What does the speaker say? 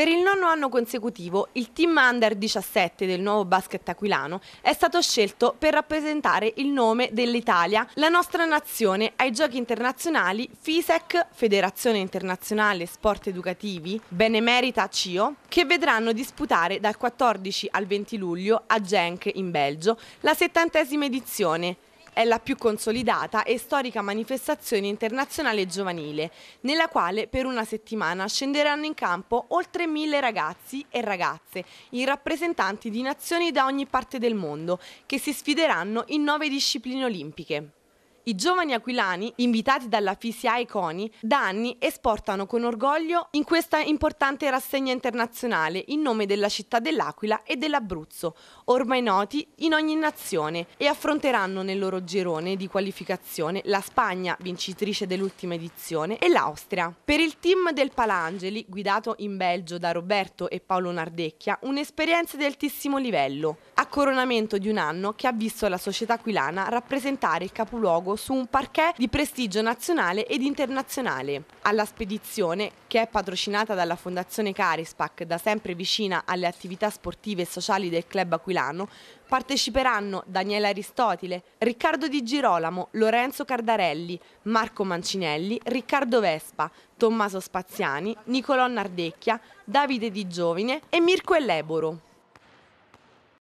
Per il nono anno consecutivo il team under 17 del nuovo basket aquilano è stato scelto per rappresentare il nome dell'Italia, la nostra nazione, ai giochi internazionali FISEC, Federazione Internazionale Sport Educativi, Benemerita CIO, che vedranno disputare dal 14 al 20 luglio a Genk in Belgio la settantesima edizione è la più consolidata e storica manifestazione internazionale giovanile, nella quale per una settimana scenderanno in campo oltre mille ragazzi e ragazze, i rappresentanti di nazioni da ogni parte del mondo, che si sfideranno in nove discipline olimpiche. I giovani aquilani, invitati dalla e Coni, da anni esportano con orgoglio in questa importante rassegna internazionale in nome della città dell'Aquila e dell'Abruzzo, ormai noti in ogni nazione, e affronteranno nel loro girone di qualificazione la Spagna, vincitrice dell'ultima edizione, e l'Austria. Per il team del Palangeli, guidato in Belgio da Roberto e Paolo Nardecchia, un'esperienza di altissimo livello, a coronamento di un anno che ha visto la società aquilana rappresentare il capoluogo Chicago su un parquet di prestigio nazionale ed internazionale. Alla spedizione, che è patrocinata dalla Fondazione Carispac, da sempre vicina alle attività sportive e sociali del club aquilano, parteciperanno Daniele Aristotile, Riccardo Di Girolamo, Lorenzo Cardarelli, Marco Mancinelli, Riccardo Vespa, Tommaso Spaziani, Nicolò Nardecchia, Davide Di Giovine e Mirko Elleboro.